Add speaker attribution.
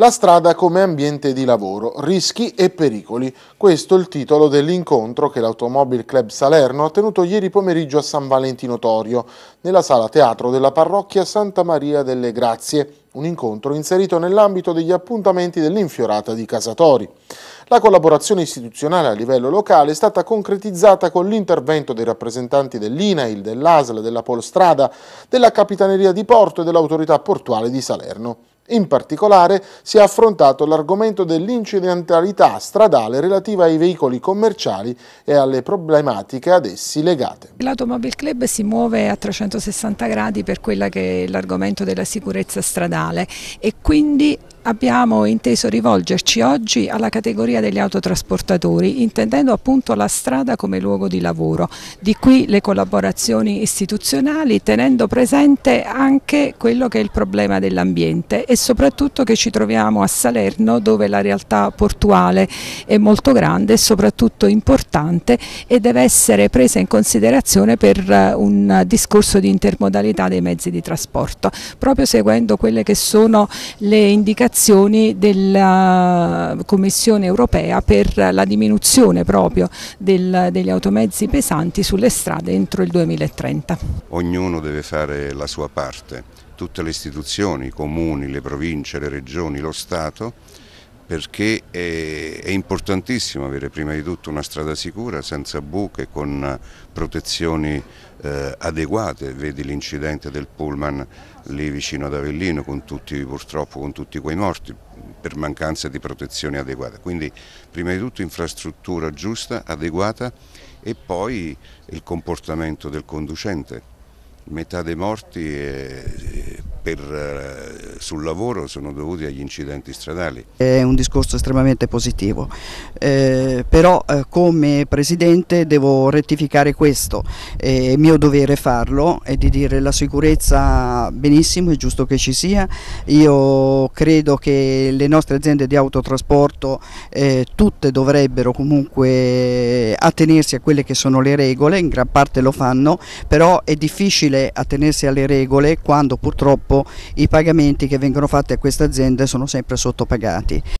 Speaker 1: La strada come ambiente di lavoro, rischi e pericoli. Questo è il titolo dell'incontro che l'Automobile Club Salerno ha tenuto ieri pomeriggio a San Valentino Torio, nella sala teatro della parrocchia Santa Maria delle Grazie, un incontro inserito nell'ambito degli appuntamenti dell'infiorata di Casatori. La collaborazione istituzionale a livello locale è stata concretizzata con l'intervento dei rappresentanti dell'INAIL, dell'ASL, della Polstrada, della Capitaneria di Porto e dell'Autorità Portuale di Salerno. In particolare si è affrontato l'argomento dell'incidentalità stradale relativa ai veicoli commerciali e alle problematiche ad essi legate.
Speaker 2: L'Automobile Club si muove a 360 gradi per quella che è l'argomento della sicurezza stradale e quindi abbiamo inteso rivolgerci oggi alla categoria degli autotrasportatori, intendendo appunto la strada come luogo di lavoro. Di qui le collaborazioni istituzionali, tenendo presente anche quello che è il problema dell'ambiente e soprattutto che ci troviamo a Salerno dove la realtà portuale è molto grande e soprattutto importante e deve essere presa in considerazione per eh, un discorso di intermodalità dei mezzi di trasporto, proprio seguendo quelle che sono le indicazioni raccomandazioni della Commissione europea per la diminuzione proprio del, degli automezzi pesanti sulle strade entro il 2030.
Speaker 3: Ognuno deve fare la sua parte, tutte le istituzioni, i comuni, le province, le regioni, lo Stato perché è, è, importantissimo avere prima di tutto una strada sicura, senza buche, con protezioni eh, adeguate, vedi l'incidente del pullman lì vicino ad Avellino, con tutti, purtroppo con tutti quei morti per mancanza di protezioni adeguate, quindi prima di tutto infrastruttura giusta, adeguata e poi il comportamento del conducente. Metà dei morti è, eh, è per eh, sul lavoro sono dovuti agli incidenti stradali.
Speaker 4: È un discorso estremamente positivo, eh, però eh, come Presidente devo rettificare questo, è mio dovere farlo e di dire la sicurezza benissimo, è giusto che ci sia, io credo che le nostre aziende di autotrasporto eh, tutte dovrebbero comunque attenersi a quelle che sono le regole, in gran parte lo fanno, però è difficile attenersi alle regole quando purtroppo i pagamenti che vengono fatti a queste aziende sono sempre sottopagati.